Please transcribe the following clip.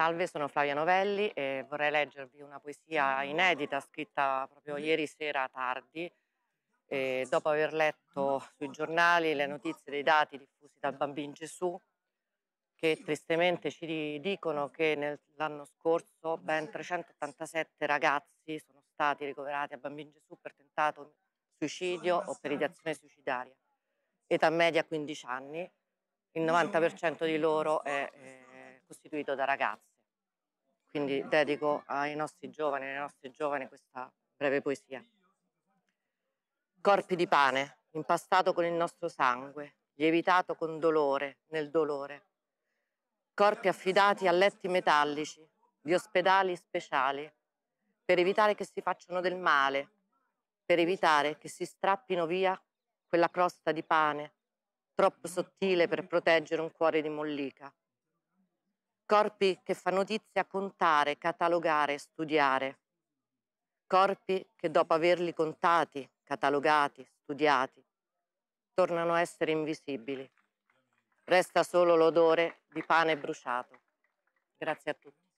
Salve, sono Flavia Novelli e vorrei leggervi una poesia inedita scritta proprio ieri sera tardi. E dopo aver letto sui giornali le notizie dei dati diffusi dal Bambino Gesù, che tristemente ci dicono che nell'anno scorso ben 387 ragazzi sono stati ricoverati a Bambino Gesù per tentato suicidio o per ideazione suicidaria. Età media 15 anni, il 90% di loro è. è eh, costituito da ragazze. Quindi dedico ai nostri giovani, alle nostre giovani questa breve poesia. Corpi di pane, impastato con il nostro sangue, lievitato con dolore, nel dolore. Corpi affidati a letti metallici, di ospedali speciali, per evitare che si facciano del male, per evitare che si strappino via quella crosta di pane troppo sottile per proteggere un cuore di mollica corpi che fa notizia contare, catalogare, studiare, corpi che dopo averli contati, catalogati, studiati, tornano a essere invisibili. Resta solo l'odore di pane bruciato. Grazie a tutti.